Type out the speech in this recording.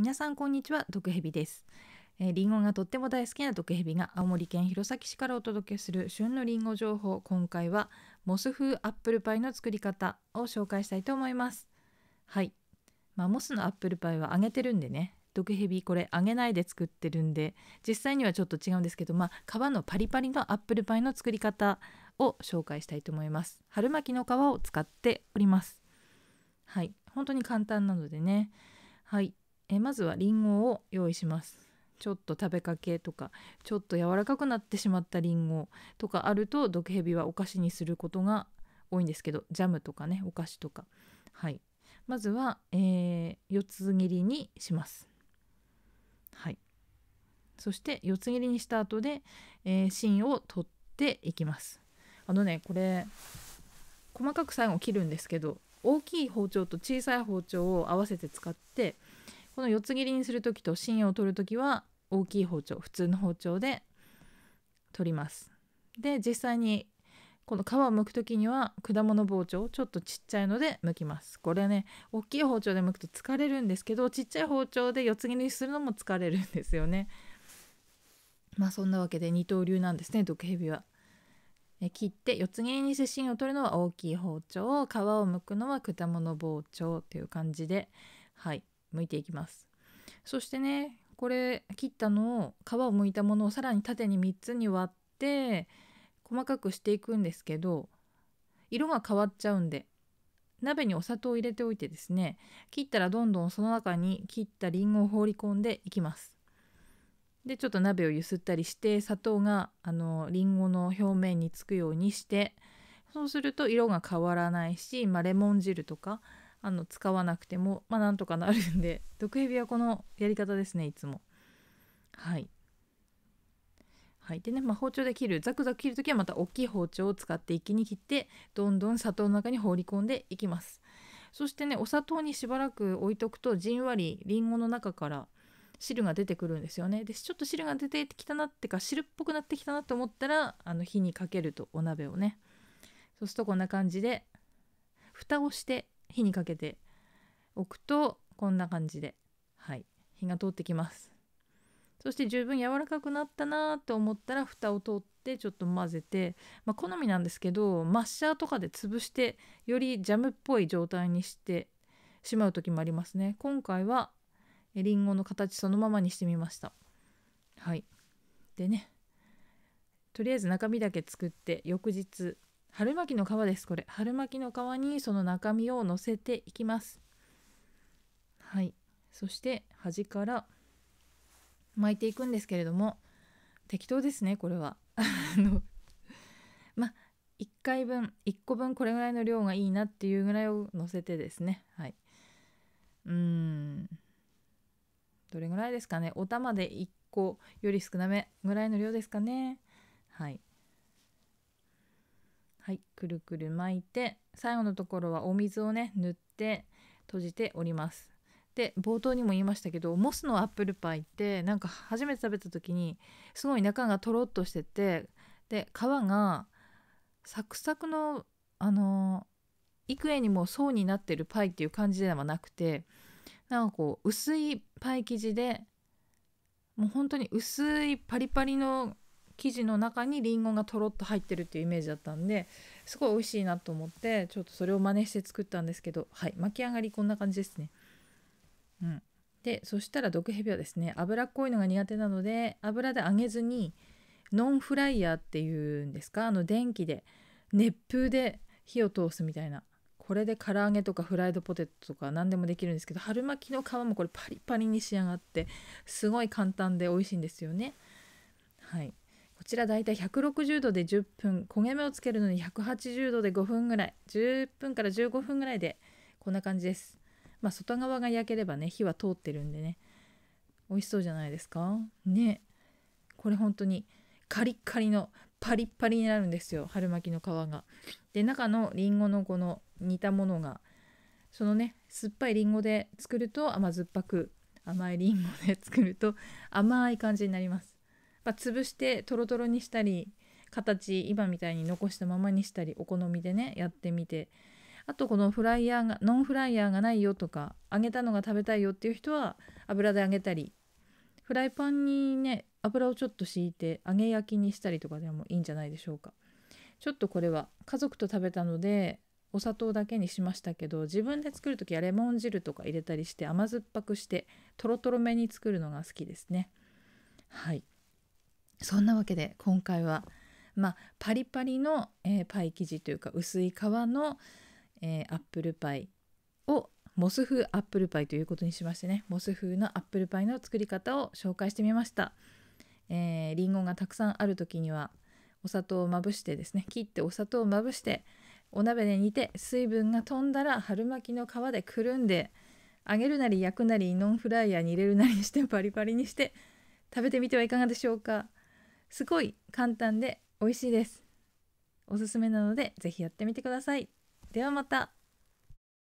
皆さんこんにちは毒蛇ですえー、リンゴがとっても大好きな毒蛇が青森県弘前市からお届けする旬のりんご情報今回はモス風アップルパイの作り方を紹介したいと思いますはいまあ、モスのアップルパイは揚げてるんでね毒蛇これ揚げないで作ってるんで実際にはちょっと違うんですけどまあ皮のパリパリのアップルパイの作り方を紹介したいと思います春巻きの皮を使っておりますはい本当に簡単なのでねはいえまずはりんごを用意しますちょっと食べかけとかちょっと柔らかくなってしまったりんごとかあると毒蛇はお菓子にすることが多いんですけどジャムとかねお菓子とかはいまずは、えー、四つ切りにしますはいそして四つ切りにした後で、えー、芯を取っていきますあのねこれ細かく最後切るんですけど大きい包丁と小さい包丁を合わせて使ってこの四つ切りにする時と芯を取る時は大きい包丁普通の包丁で取ります。で実際にこの皮を剥く時には果物包丁ちょっとちっちゃいので剥きますこれね大きい包丁で剥くと疲れるんですけどちっちゃい包丁で四つ切りにするのも疲れるんですよねまあそんなわけで二刀流なんですね毒蛇はえ切って四つ切りにして芯を取るのは大きい包丁皮を剥くのは果物包丁っていう感じではい剥いていきますそしてねこれ切ったのを皮を剥いたものをさらに縦に3つに割って細かくしていくんですけど色が変わっちゃうんで鍋にお砂糖を入れておいてですね切ったらどんどんその中に切ったりんごを放り込んでいきますでちょっと鍋をゆすったりして砂糖があのりんごの表面につくようにしてそうすると色が変わらないし、まあ、レモン汁とかあの使わなくてもまあなんとかなるんで 毒蛇はこのやり方ですねいつもはいはいでね、まあ、包丁で切るザクザク切る時はまた大きい包丁を使って一気に切ってどんどん砂糖の中に放り込んでいきますそしてねお砂糖にしばらく置いとくとじんわりりんごの中から汁が出てくるんですよねでちょっと汁が出てきたなってか汁っぽくなってきたなと思ったらあの火にかけるとお鍋をねそうするとこんな感じで蓋をして火にかけておくとこんな感じではい火が通ってきますそして十分柔らかくなったなと思ったら蓋を取ってちょっと混ぜて、まあ、好みなんですけどマッシャーとかで潰してよりジャムっぽい状態にしてしまう時もありますね今回はりんごの形そのままにしてみましたはいでねとりあえず中身だけ作って翌日春巻きの皮ですこれ春巻きの皮にその中身をのせていきますはいそして端から巻いていくんですけれども適当ですねこれは あのま1回分1個分これぐらいの量がいいなっていうぐらいをのせてですねはいうーんどれぐらいですかねお玉で1個より少なめぐらいの量ですかねはいはいくるくる巻いて最後のところはお水をね塗って閉じておりますで冒頭にも言いましたけどモスのアップルパイってなんか初めて食べた時にすごい中がとろっとしててで皮がサクサクのあの幾重にも層になってるパイっていう感じではなくてなんかこう薄いパイ生地でもう本当に薄いパリパリの生地の中にりんごがとろっと入ってるっていうイメージだったんですごい美味しいなと思ってちょっとそれを真似して作ったんですけどはい巻き上がりこんな感じですね。うん、でそしたら毒蛇はですね脂っこいのが苦手なので油で揚げずにノンフライヤーっていうんですかあの電気で熱風で火を通すみたいなこれで唐揚げとかフライドポテトとか何でもできるんですけど春巻きの皮もこれパリパリに仕上がってすごい簡単で美味しいんですよね。はい、こちらだいたい160度で10分焦げ目をつけるのに180度で5分ぐらい10分から15分ぐらいでこんな感じですまあ外側が焼ければね火は通ってるんでね美味しそうじゃないですかねこれ本当にカリッカリのパリッパリになるんですよ春巻きの皮がで中のりんごのこの煮たものがそのね酸っぱいりんごで作ると甘酸っぱく甘いりんごで作ると甘い感じになりますまあ、潰してトロトロにしたり形今みたいに残したままにしたりお好みでねやってみてあとこのフライヤーがノンフライヤーがないよとか揚げたのが食べたいよっていう人は油で揚げたりフライパンにね油をちょっと敷いて揚げ焼きにしたりとかでもいいんじゃないでしょうかちょっとこれは家族と食べたのでお砂糖だけにしましたけど自分で作る時はレモン汁とか入れたりして甘酸っぱくしてとろとろめに作るのが好きですねはいそんなわけで今回は、まあ、パリパリの、えー、パイ生地というか薄い皮の、えー、アップルパイをモス風アップルパイということにしましてねモス風のアップルパイの作り方を紹介してみました。えー、ごがたくさんある時にはお砂糖をまぶしてですね切ってお砂糖をまぶしてお鍋で煮て水分が飛んだら春巻きの皮でくるんで揚げるなり焼くなりノンフライヤーに入れるなりしてパリパリにして食べてみてはいかがでしょうか。すごい簡単で美味しいですおすすめなので是非やってみてくださいではまた